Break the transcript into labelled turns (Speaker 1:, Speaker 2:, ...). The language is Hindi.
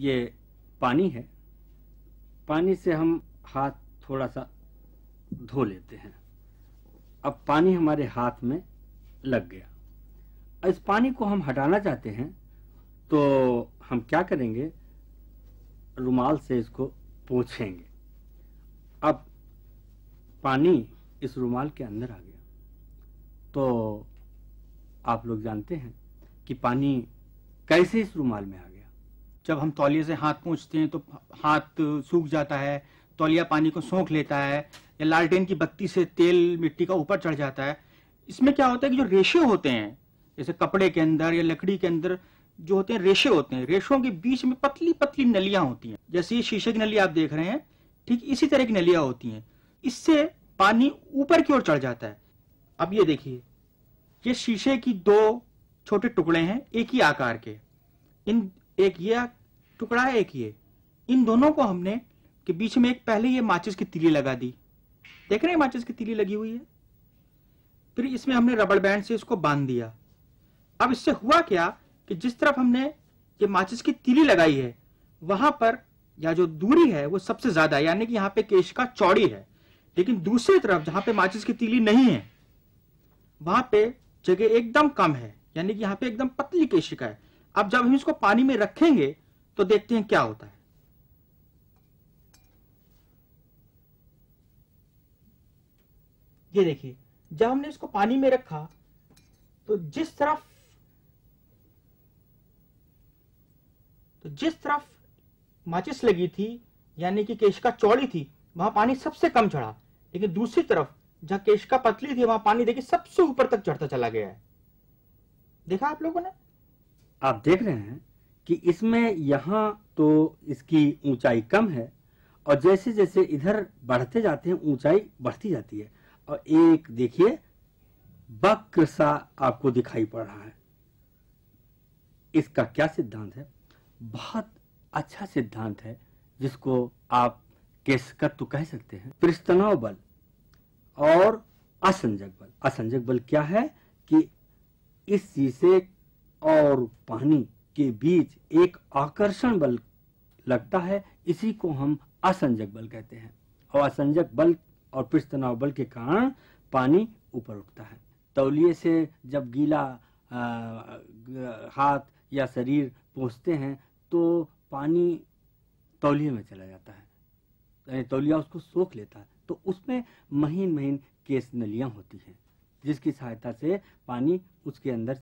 Speaker 1: ये पानी है पानी से हम हाथ थोड़ा सा धो लेते हैं अब पानी हमारे हाथ में लग गया इस पानी को हम हटाना चाहते हैं तो हम क्या करेंगे रुमाल से इसको पोछेंगे अब पानी इस रुमाल के अंदर आ गया तो आप लोग जानते हैं कि पानी कैसे इस रुमाल में आ गया जब हम तौलिए से हाथ पूछते हैं तो हाथ सूख जाता है
Speaker 2: तौलिया पानी को सोख लेता है या लालटेन की बत्ती से तेल मिट्टी का ऊपर चढ़ जाता है इसमें क्या होता है कि जो रेशे होते हैं जैसे कपड़े के अंदर या लकड़ी के अंदर जो होते हैं रेशे होते हैं रेशों के बीच में पतली पतली नलियां होती हैं जैसे ये शीशे की नली आप देख रहे हैं ठीक इसी तरह की नलियां होती हैं इससे पानी ऊपर की ओर चढ़ जाता है अब ये देखिए ये शीशे की दो छोटे टुकड़े हैं एक ही आकार के इन एक ये टुकड़ा है एक ये इन दोनों को हमने के बीच में एक पहले ये माचिस की तीली लगा दी देख रहे हैं माचिस की तीली लगी हुई है फिर इसमें हमने रबड़ बैंड से इसको बांध दिया अब इससे हुआ क्या कि जिस तरफ हमने ये माचिस की तीली लगाई है वहां पर या जो दूरी है वो सबसे ज्यादा यानी कि यहाँ पे केश का चौड़ी है लेकिन दूसरी तरफ जहां पे माचिस की तीली नहीं है वहां पे जगह एकदम कम है यानी कि यहाँ पे एकदम पतली केशिका है अब जब हम इसको पानी में रखेंगे तो देखते हैं क्या होता है ये देखिए जब हमने इसको पानी में रखा तो जिस तरफ तो जिस तरफ माचिस लगी थी यानी कि केशिका चौड़ी थी वहां पानी सबसे कम चढ़ा लेकिन दूसरी तरफ जहां केशिका पतली थी वहां पानी देखिए
Speaker 1: सबसे ऊपर तक चढ़ता चला गया है देखा आप लोगों ने आप देख रहे हैं कि इसमें यहाँ तो इसकी ऊंचाई कम है और जैसे जैसे इधर बढ़ते जाते हैं ऊंचाई बढ़ती जाती है और एक देखिए वक्र सा आपको दिखाई पड़ रहा है इसका क्या सिद्धांत है बहुत अच्छा सिद्धांत है जिसको आप केशकत्व कह सकते हैं पृष्ठनाव बल और असंजक बल असंजक बल क्या है कि इस चीज से और पानी के बीच एक आकर्षण बल लगता है इसी को हम असंजक बल कहते हैं और असंजक बल और पृष्ठ तनाव बल के कारण पानी ऊपर उठता है तौलिए से जब गीला आ, हाथ या शरीर पहुँचते हैं तो पानी तौलिए में चला जाता है यानी तौलिया उसको सोख लेता है तो उसमें महीन महीन केस नलियाँ होती हैं जिसकी सहायता से पानी उसके अंदर